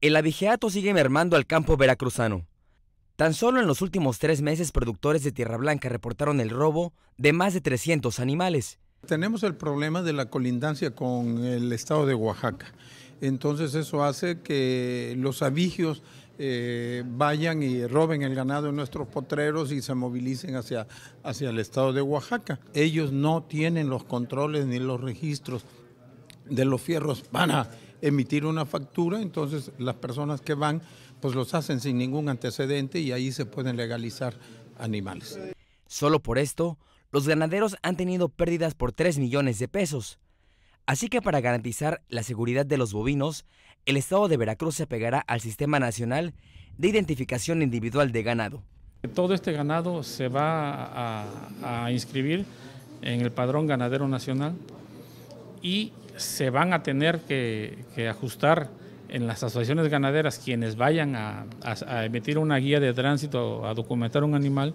El abigeato sigue mermando al campo veracruzano. Tan solo en los últimos tres meses productores de Tierra Blanca reportaron el robo de más de 300 animales. Tenemos el problema de la colindancia con el estado de Oaxaca entonces eso hace que los avigios eh, vayan y roben el ganado en nuestros potreros y se movilicen hacia, hacia el estado de Oaxaca. Ellos no tienen los controles ni los registros de los fierros para emitir una factura, entonces las personas que van pues los hacen sin ningún antecedente y ahí se pueden legalizar animales. Solo por esto, los ganaderos han tenido pérdidas por 3 millones de pesos. Así que para garantizar la seguridad de los bovinos, el Estado de Veracruz se apegará al Sistema Nacional de Identificación Individual de Ganado. Todo este ganado se va a, inscribir en el Padrón Ganadero Nacional y se van a tener que, ajustar en las asociaciones ganaderas quienes vayan a, a, emitir una guía de tránsito a documentar un animal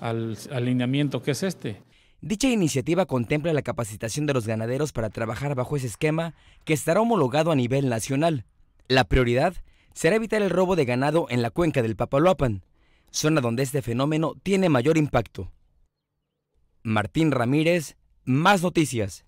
al alineamiento que es este. Dicha iniciativa contempla la capacitación de los ganaderos para trabajar bajo ese esquema que estará homologado a nivel nacional. La prioridad será evitar el robo de ganado en la cuenca del Papaloapan, zona donde este fenómeno tiene mayor impacto. Martín Ramírez, más noticias.